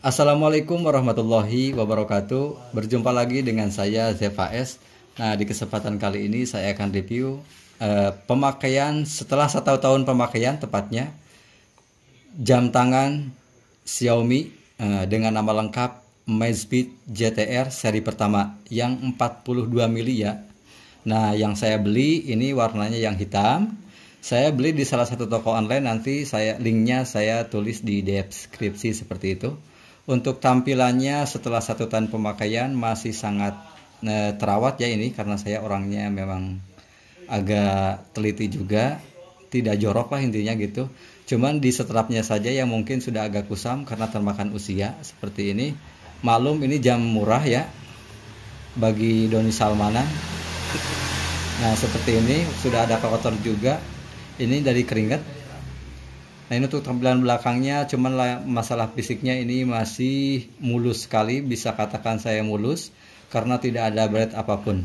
Assalamualaikum warahmatullahi wabarakatuh. Berjumpa lagi dengan saya Zefa S. Nah, di kesempatan kali ini saya akan review uh, pemakaian setelah satu tahun pemakaian tepatnya jam tangan Xiaomi uh, dengan nama lengkap Mazbit JTR seri pertama yang 42 mili ya. Nah, yang saya beli ini warnanya yang hitam. Saya beli di salah satu toko online nanti saya linknya saya tulis di deskripsi seperti itu. Untuk tampilannya setelah satu tahun pemakaian masih sangat eh, terawat ya ini karena saya orangnya memang agak teliti juga, tidak jorok lah intinya gitu. Cuman di setrapnya saja yang mungkin sudah agak kusam karena termakan usia seperti ini. Malum ini jam murah ya bagi Doni Salmanan. Nah seperti ini sudah ada kotor juga. Ini dari keringat Nah ini untuk tampilan belakangnya cuman masalah fisiknya ini masih mulus sekali bisa katakan saya mulus karena tidak ada berat apapun.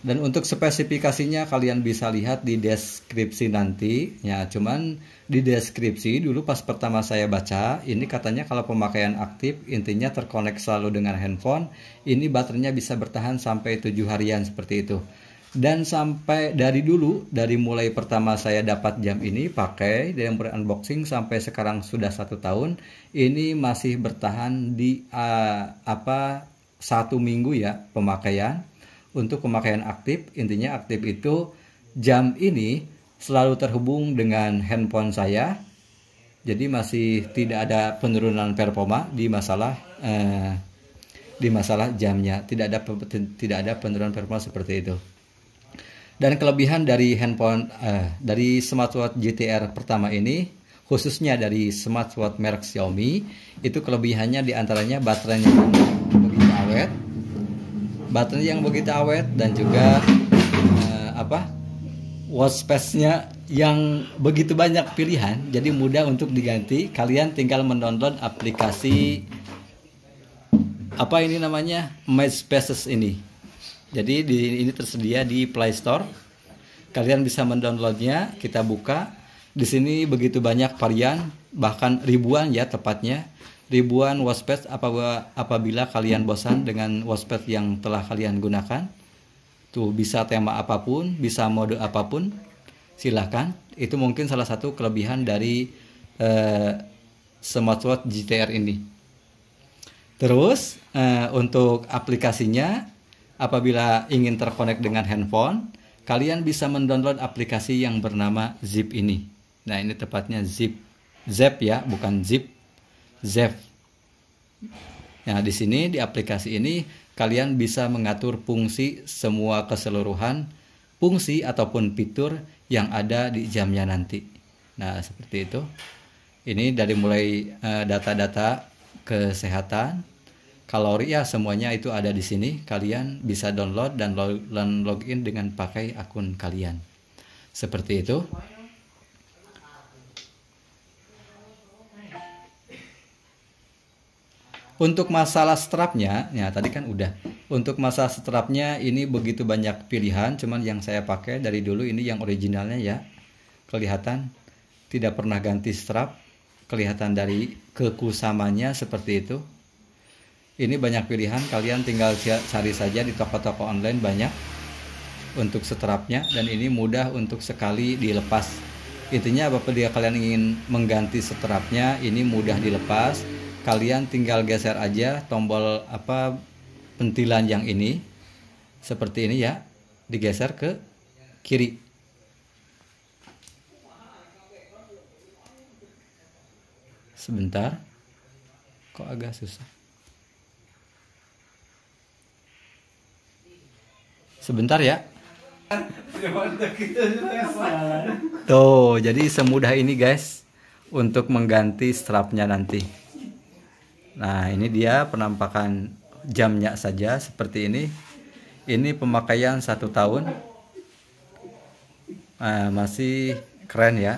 Dan untuk spesifikasinya kalian bisa lihat di deskripsi nanti ya cuman di deskripsi dulu pas pertama saya baca ini katanya kalau pemakaian aktif intinya terkonek selalu dengan handphone ini baterainya bisa bertahan sampai 7 harian seperti itu dan sampai dari dulu dari mulai pertama saya dapat jam ini pakai dan unboxing sampai sekarang sudah satu tahun ini masih bertahan di uh, apa satu minggu ya pemakaian untuk pemakaian aktif intinya aktif itu jam ini selalu terhubung dengan handphone saya jadi masih tidak ada penurunan performa di masalah eh, di masalah jamnya tidak ada tidak ada penurunan performa seperti itu dan kelebihan dari handphone uh, dari smartwatch GTR pertama ini khususnya dari smartwatch merek Xiaomi itu kelebihannya diantaranya baterainya yang begitu awet, baterai yang begitu awet dan juga uh, apa watch space-nya yang begitu banyak pilihan jadi mudah untuk diganti kalian tinggal mendownload aplikasi apa ini namanya My Spaces ini jadi di ini tersedia di Play Store. Kalian bisa mendownloadnya, kita buka. Di sini begitu banyak varian, bahkan ribuan ya tepatnya. Ribuan waspet apabila kalian bosan dengan waspet yang telah kalian gunakan. Tuh bisa tema apapun, bisa mode apapun. Silahkan. Itu mungkin salah satu kelebihan dari eh, smartwatch GTR ini. Terus eh, untuk aplikasinya Apabila ingin terkonek dengan handphone, kalian bisa mendownload aplikasi yang bernama Zip ini. Nah, ini tepatnya Zip. Zep ya, bukan Zip. Zep. Nah, di sini di aplikasi ini kalian bisa mengatur fungsi semua keseluruhan fungsi ataupun fitur yang ada di jamnya nanti. Nah, seperti itu. Ini dari mulai eh, data-data kesehatan, kalori ya semuanya itu ada di sini. Kalian bisa download dan login dengan pakai akun kalian. Seperti itu. Untuk masalah strapnya, ya tadi kan udah. Untuk masalah strapnya ini begitu banyak pilihan, cuman yang saya pakai dari dulu ini yang originalnya ya. Kelihatan tidak pernah ganti strap, kelihatan dari kekusamannya seperti itu ini banyak pilihan kalian tinggal cari saja di toko-toko online banyak untuk seterapnya dan ini mudah untuk sekali dilepas intinya apabila kalian ingin mengganti seterapnya ini mudah dilepas kalian tinggal geser aja tombol apa pentilan yang ini seperti ini ya digeser ke kiri sebentar kok agak susah Sebentar ya. Tuh, jadi semudah ini guys untuk mengganti strapnya nanti. Nah, ini dia penampakan jamnya saja seperti ini. Ini pemakaian satu tahun. Nah, masih keren ya.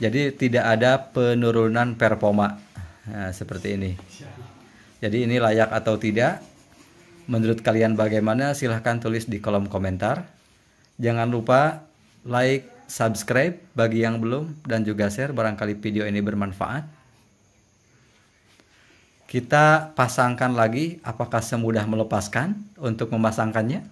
Jadi tidak ada penurunan performa nah, seperti ini. Jadi ini layak atau tidak Menurut kalian bagaimana? Silahkan tulis di kolom komentar. Jangan lupa like, subscribe bagi yang belum, dan juga share barangkali video ini bermanfaat. Kita pasangkan lagi apakah semudah melepaskan untuk memasangkannya.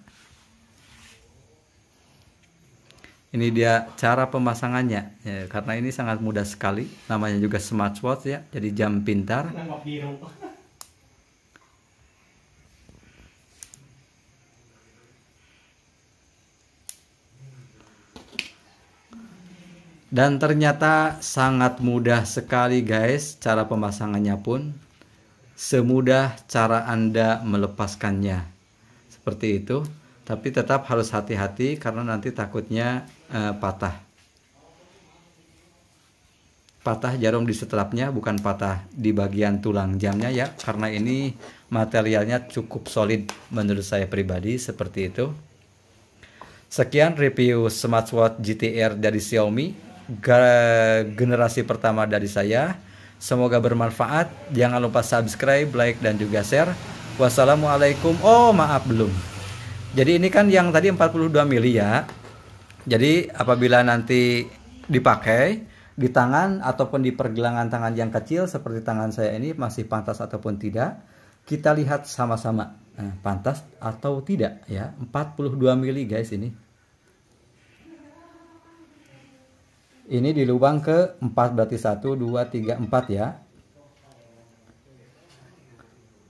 Ini dia cara pemasangannya, ya, karena ini sangat mudah sekali. Namanya juga smartwatch ya, jadi jam pintar. Dan ternyata sangat mudah sekali guys cara pemasangannya pun. Semudah cara Anda melepaskannya. Seperti itu. Tapi tetap harus hati-hati karena nanti takutnya uh, patah. Patah jarum di setelapnya bukan patah di bagian tulang jamnya ya. Karena ini materialnya cukup solid menurut saya pribadi seperti itu. Sekian review smartwatch GTR dari Xiaomi generasi pertama dari saya. Semoga bermanfaat. Jangan lupa subscribe, like, dan juga share. Wassalamualaikum. Oh, maaf belum. Jadi ini kan yang tadi 42 mili ya. Jadi apabila nanti dipakai di tangan ataupun di pergelangan tangan yang kecil seperti tangan saya ini masih pantas ataupun tidak, kita lihat sama-sama. Nah, pantas atau tidak ya. 42 mili guys ini. ini di lubang ke 4 berarti 1 2 3 4 ya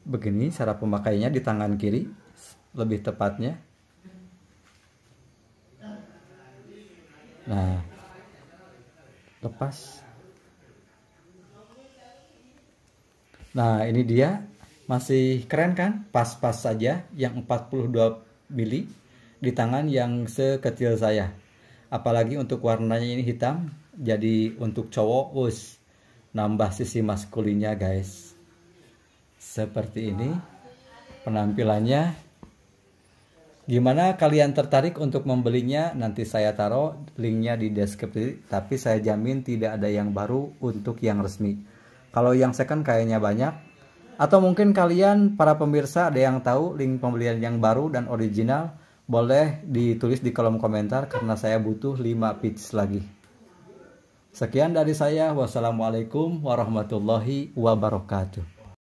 begini cara pemakaiannya di tangan kiri lebih tepatnya nah lepas nah ini dia masih keren kan pas-pas saja yang 42 mili di tangan yang sekecil saya apalagi untuk warnanya ini hitam jadi untuk cowok us nambah sisi maskulinnya guys seperti ini penampilannya gimana kalian tertarik untuk membelinya nanti saya taruh linknya di deskripsi tapi saya jamin tidak ada yang baru untuk yang resmi kalau yang second kayaknya banyak atau mungkin kalian para pemirsa ada yang tahu link pembelian yang baru dan original boleh ditulis di kolom komentar karena saya butuh 5 pitch lagi. Sekian dari saya. Wassalamualaikum warahmatullahi wabarakatuh.